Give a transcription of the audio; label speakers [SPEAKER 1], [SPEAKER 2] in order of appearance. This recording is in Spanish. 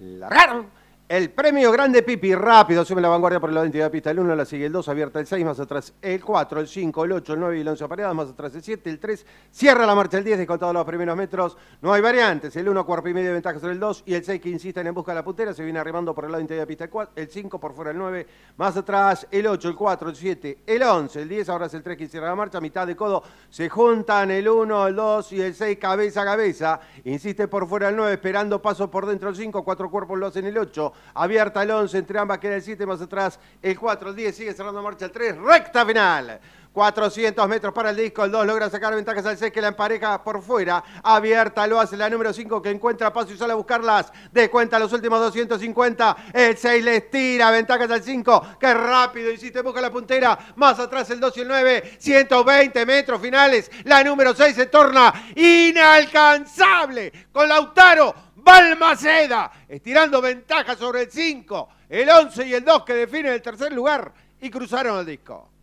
[SPEAKER 1] largaron. El premio Grande Pipi, rápido, asume la vanguardia por el lado la pista. El 1 la sigue el 2, abierta el 6, más atrás el 4, el 5, el 8, el 9 y el 11 apareadas, más atrás el 7, el 3, cierra la marcha el 10, descontado los primeros metros. No hay variantes, el 1 cuerpo y medio de ventaja sobre el 2 y el 6 que insisten en busca de la puntera, se viene arribando por el lado interior de pista el el 5 por fuera el 9, más atrás el 8, el 4, el 7, el 11, el 10, ahora es el 3 que cierra la marcha, mitad de codo, se juntan el 1, el 2 y el 6 cabeza a cabeza, insiste por fuera el 9, esperando paso por dentro el 5, cuatro cuerpos lo hacen el 8, Abierta el 11, entre ambas queda el 7, más atrás el 4, el 10, sigue cerrando marcha el 3, recta final. 400 metros para el disco, el 2 logra sacar ventajas al 6 que la empareja por fuera, abierta lo hace la número 5 que encuentra paso y sale a buscarlas, de cuenta los últimos 250, el 6 les tira, ventajas al 5, que rápido hiciste, busca la puntera, más atrás el 2 y el 9, 120 metros finales, la número 6 se torna inalcanzable con Lautaro, Balmaceda, estirando ventaja sobre el 5, el 11 y el 2 que definen el tercer lugar y cruzaron el disco.